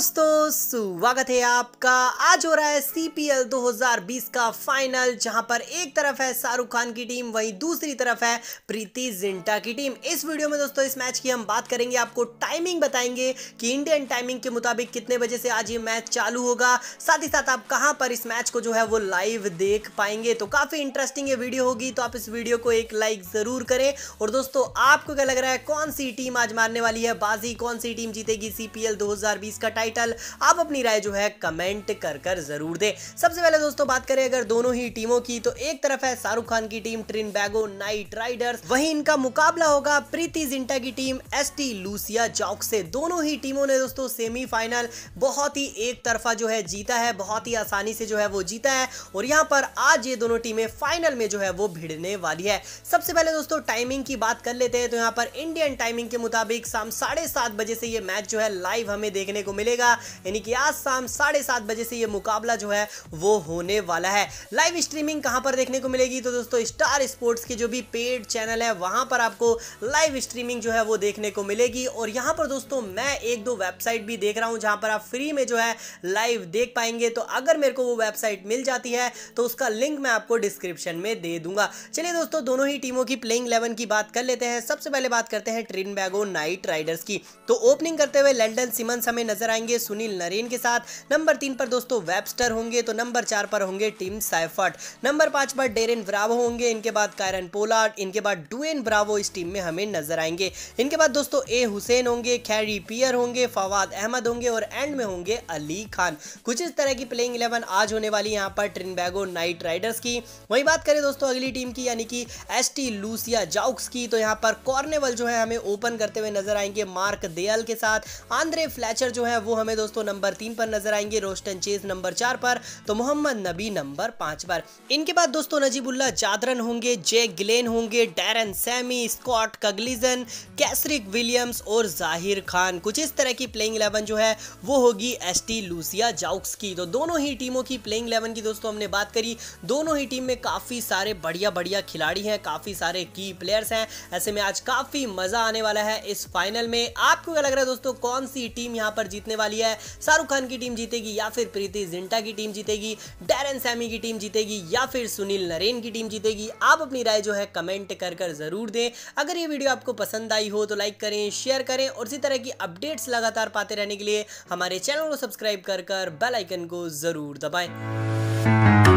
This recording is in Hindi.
दोस्तों स्वागत है आपका आज हो रहा है सीपीएल 2020 का फाइनल जहां पर एक तरफ है शाहरुख खान की टीम वहीं दूसरी तरफ है प्रीति जिंटा की टीम इस वीडियो में दोस्तों इस मैच की हम बात करेंगे आपको टाइमिंग बताएंगे कि इंडियन टाइमिंग के मुताबिक कितने बजे से आज ये मैच चालू होगा साथ ही साथ आप कहां पर इस मैच को जो है वो लाइव देख पाएंगे तो काफ़ी इंटरेस्टिंग ये वीडियो होगी तो आप इस वीडियो को एक लाइक ज़रूर करें और दोस्तों आपको क्या लग रहा है कौन सी टीम आज मारने वाली है बाजी कौन सी टीम जीतेगी सी पी का टाइम टाइटल आप अपनी राय जो है कमेंट कर कर जरूर दें सबसे पहले दोस्तों बात करें अगर दोनों ही टीमों की तो एक तरफ है शाहरुख खान की team Trinbago Knight Riders वहीं इनका मुकाबला होगा प्रीति जिंटा की team S T Lucia Zouks से दोनों ही टीमों ने दोस्तों सेमीफाइनल बहुत ही एक तरफा जो है जीता है बहुत ही आसानी से जो है वो जीता है और यहाँ पर आज ये दोनों टीमें फाइनल में जो है वो भिड़ने वाली है सबसे पहले दोस्तों टाइमिंग की बात कर लेते हैं तो यहाँ पर इंडियन टाइमिंग के मुताबिक शाम साढ़े सात बजे से ये मैच जो है लाइव हमें देखने को मिलेगा रखेगा यानी कि आज शाम साढ़े सात बजे से ये मुकाबला जो है वो होने वाला है लाइव स्ट्रीमिंग कहां पर देखने को मिलेगी तो दोस्तों स्टार स्पोर्ट्स के जो भी पेड चैनल है वहां पर आपको लाइव स्ट्रीमिंग जो है वो देखने को मिलेगी और यहां पर दोस्तों मैं एक दो वेबसाइट भी देख रहा हूं जहां पर आप फ्री में जो है लाइव देख पाएंगे तो अगर मेरे को वो वेबसाइट मिल जाती है तो उसका लिंक मैं आपको डिस्क्रिप्शन में दे दूंगा चलिए दोस्तों दोनों ही टीमों की प्लेइंग इलेवन की बात कर लेते हैं सबसे पहले बात करते हैं ट्रिन बैगो नाइट राइडर्स की तो ओपनिंग करते हुए लंडन सिमंस हमें नजर आएंगे होंगे सुनील नरेन के साथ नंबर तीन पर दोस्तों वेबस्टर होंगे तो नंबर चार पर होंगे टीम साइफर्ट नंबर पांच पर डेरिन ब्रावो होंगे इनके बाद कायरन पोलार्ड इनके बाद डुएन ब्रावो इस टीम में हमें नजर आएंगे इनके बाद दोस्तों ए हुसैन होंगे खैरी पियर होंगे फवाद अहमद होंगे और एंड में होंगे अली खान कुछ इस तरह की प्लेइंग इलेवन आज होने वाली यहाँ पर ट्रिन बैगो नाइट राइडर्स की वही बात करें दोस्तों अगली टीम की यानी कि एस लूसिया जाउक्स की तो यहाँ पर कॉर्नेवल जो है हमें ओपन करते हुए नजर आएंगे मार्क दयाल के साथ आंद्रे फ्लैचर जो है वो वो हमें दोस्तों नंबर तीन पर नजर आएंगे रोस्टन चेज नंबर चार पर तो मोहम्मद नबी नंबर पांच पर इनके बाद दोस्तों नजीबुल्ला जादरन होंगे जे ग्लेन होंगे Daren Sammy Scott Kuggeleijn Kesrick Williams और जाहिर खान कुछ इस तरह की प्लेइंग इलेवन जो है वो होगी एस टी लूसिया जाउक्स की तो दोनों ही टीमों की प्लेइंग इलेवन की दोस्तों हमने बात करी दोनों ही टीम में काफ़ी सारे बढ़िया बढ़िया खिलाड़ी हैं काफ़ी सारे की प्लेयर्स हैं ऐसे में आज काफ़ी मज़ा आने वाला है इस फाइनल में आपको क्या लग रहा है दोस्तों कौन सी टीम यहाँ पर जीतने वाली है शाहरुख खान की टीम जीतेगी या फिर प्रीति जिंटा की टीम जीतेगी डेरन सैमी की टीम जीतेगी या फिर सुनील नरेन की टीम जीतेगी आप अपनी राय जो है कमेंट कर कर ज़रूर दें अगर ये वीडियो आपको पसंद आई हो तो लाइक करें शेयर करें और इसी तरह की अपडेट्स लगातार पाते रहने के लिए हमारे चैनल को सब्सक्राइब कर कर बेलाइकन को ज़रूर दबाएं